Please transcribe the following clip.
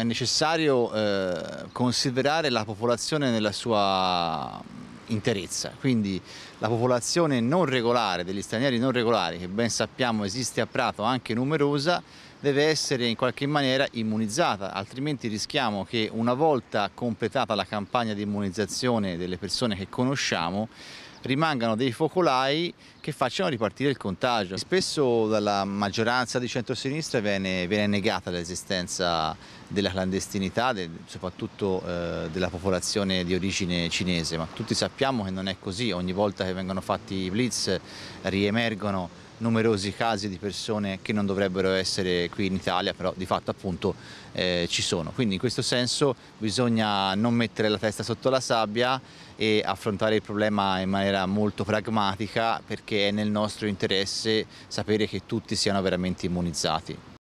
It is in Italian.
è necessario eh, considerare la popolazione nella sua mm, interezza, quindi la popolazione non regolare degli stranieri non regolari che ben sappiamo esiste a Prato anche numerosa deve essere in qualche maniera immunizzata, altrimenti rischiamo che una volta completata la campagna di immunizzazione delle persone che conosciamo, rimangano dei focolai che facciano ripartire il contagio. Spesso dalla maggioranza di centrosinistra viene, viene negata l'esistenza della clandestinità, de, soprattutto eh, della popolazione di origine cinese, ma tutti sappiamo che non è così, ogni volta che vengono fatti i blitz riemergono numerosi casi di persone che non dovrebbero essere qui in Italia, però di fatto appunto eh, ci sono. Quindi in questo senso bisogna non mettere la testa sotto la sabbia e affrontare il problema in maniera molto pragmatica perché è nel nostro interesse sapere che tutti siano veramente immunizzati.